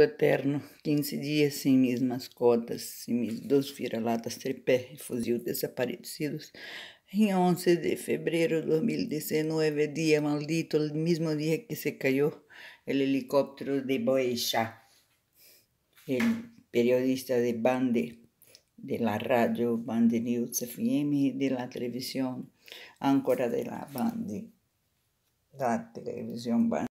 eterno, 15 días sin mis mascotas, sin mis dos vira-latas tripé desaparecidos. En 11 de febrero de 2019, día maldito, el mismo día que se cayó el helicóptero de Boecha. El periodista de Bande, de la radio Bande News FM de la televisión, ancora de la Bande, la televisión Bande.